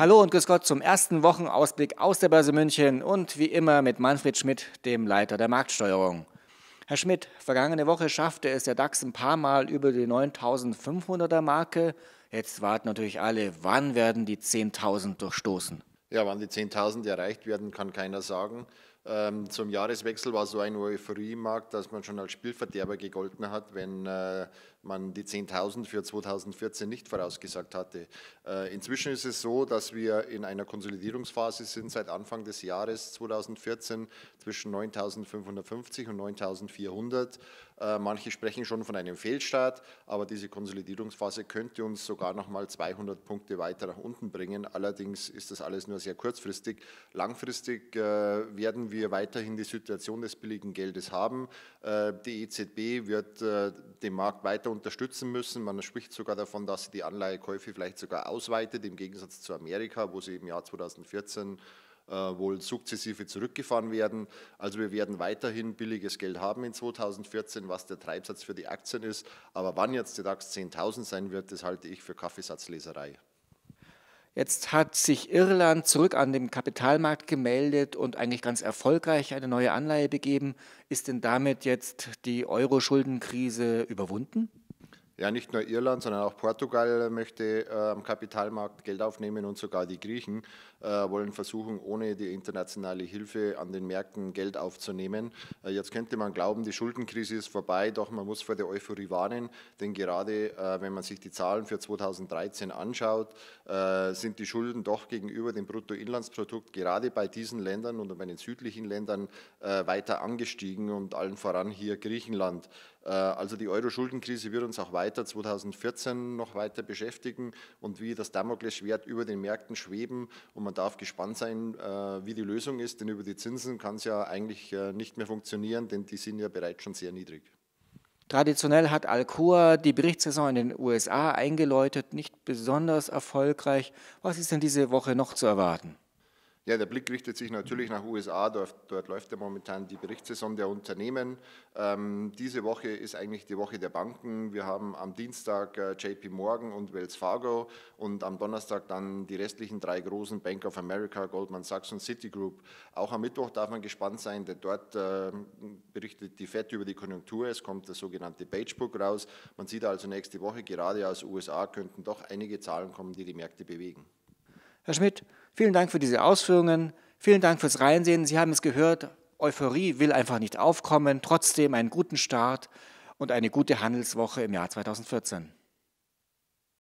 Hallo und grüß Gott zum ersten Wochenausblick aus der Börse München und wie immer mit Manfred Schmidt, dem Leiter der Marktsteuerung. Herr Schmidt, vergangene Woche schaffte es der DAX ein paar Mal über die 9500er Marke. Jetzt warten natürlich alle, wann werden die 10.000 durchstoßen? Ja, wann die 10.000 erreicht werden, kann keiner sagen. Ähm, zum Jahreswechsel war so ein Euphorie Markt, dass man schon als Spielverderber gegolten hat, wenn äh, man die 10.000 für 2014 nicht vorausgesagt hatte. Äh, inzwischen ist es so, dass wir in einer Konsolidierungsphase sind seit Anfang des Jahres 2014 zwischen 9.550 und 9.400. Äh, manche sprechen schon von einem Fehlstart, aber diese Konsolidierungsphase könnte uns sogar noch mal 200 Punkte weiter nach unten bringen. Allerdings ist das alles nur sehr kurzfristig. Langfristig äh, werden werden wir weiterhin die Situation des billigen Geldes haben. Äh, die EZB wird äh, den Markt weiter unterstützen müssen. Man spricht sogar davon, dass sie die Anleihekäufe vielleicht sogar ausweitet, im Gegensatz zu Amerika, wo sie im Jahr 2014 äh, wohl sukzessive zurückgefahren werden. Also wir werden weiterhin billiges Geld haben in 2014, was der Treibsatz für die Aktien ist. Aber wann jetzt der DAX 10.000 sein wird, das halte ich für Kaffeesatzleserei. Jetzt hat sich Irland zurück an den Kapitalmarkt gemeldet und eigentlich ganz erfolgreich eine neue Anleihe begeben. Ist denn damit jetzt die Euro-Schuldenkrise überwunden? ja, nicht nur Irland, sondern auch Portugal möchte äh, am Kapitalmarkt Geld aufnehmen und sogar die Griechen äh, wollen versuchen, ohne die internationale Hilfe an den Märkten Geld aufzunehmen. Äh, jetzt könnte man glauben, die Schuldenkrise ist vorbei, doch man muss vor der Euphorie warnen, denn gerade äh, wenn man sich die Zahlen für 2013 anschaut, äh, sind die Schulden doch gegenüber dem Bruttoinlandsprodukt gerade bei diesen Ländern und bei den südlichen Ländern äh, weiter angestiegen und allen voran hier Griechenland. Äh, also die Euro-Schuldenkrise wird uns auch weiter 2014 noch weiter beschäftigen und wie das Damoklesschwert über den Märkten schweben. Und man darf gespannt sein, äh, wie die Lösung ist, denn über die Zinsen kann es ja eigentlich äh, nicht mehr funktionieren, denn die sind ja bereits schon sehr niedrig. Traditionell hat Alcoa die Berichtssaison in den USA eingeläutet, nicht besonders erfolgreich. Was ist denn diese Woche noch zu erwarten? Ja, der Blick richtet sich natürlich nach USA. Dort, dort läuft ja momentan die Berichtssaison der Unternehmen. Ähm, diese Woche ist eigentlich die Woche der Banken. Wir haben am Dienstag äh, JP Morgan und Wells Fargo und am Donnerstag dann die restlichen drei großen Bank of America, Goldman Sachs und Citigroup. Auch am Mittwoch darf man gespannt sein, denn dort äh, berichtet die FED über die Konjunktur. Es kommt das sogenannte Pagebook raus. Man sieht also nächste Woche, gerade aus USA könnten doch einige Zahlen kommen, die die Märkte bewegen. Herr Schmidt, vielen Dank für diese Ausführungen. Vielen Dank fürs Reinsehen. Sie haben es gehört, Euphorie will einfach nicht aufkommen. Trotzdem einen guten Start und eine gute Handelswoche im Jahr 2014.